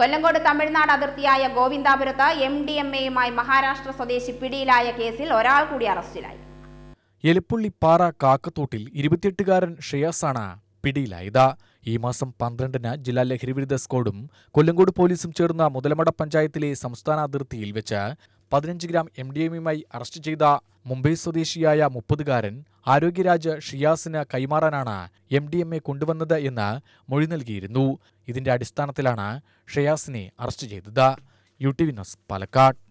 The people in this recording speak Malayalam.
കൊല്ലങ്കോട് തമിഴ്നാട് അതിർത്തിയായ ഗോവിന്ദാപുരത്ത് എം ഡി എം എയുമായി മഹാരാഷ്ട്ര സ്വദേശി പിടിയിലായ കേസിൽ ഒരാൾ കൂടി അറസ്റ്റിലായി എലിപ്പുള്ളി പാറ കാക്കത്തോട്ടിൽ ഇരുപത്തിയെട്ടുകാരൻ ശ്രേയാസാണ് പിടിയിലായത് ഈ മാസം പന്ത്രണ്ടിന് ജില്ലാ ലഹരിവിരുദ്ധ സ്ക്വാഡും കൊല്ലങ്കോട് പോലീസും ചേർന്ന മുതലമട പഞ്ചായത്തിലെ സംസ്ഥാന അതിർത്തിയിൽ വെച്ച് പതിനഞ്ച് ഗ്രാം എം ഡി എമ്മുമായി അറസ്റ്റ് ചെയ്ത മുംബൈ സ്വദേശിയായ മുപ്പതുകാരൻ ആരോഗ്യരാജ് ഷിയാസിന് കൈമാറാനാണ് എം ഡി എം എ കൊണ്ടുവന്നത് എന്ന് മൊഴി നൽകിയിരുന്നു ഇതിന്റെ അടിസ്ഥാനത്തിലാണ് ഷിയാസിനെ അറസ്റ്റ് ചെയ്തത് യു ടി വി പാലക്കാട്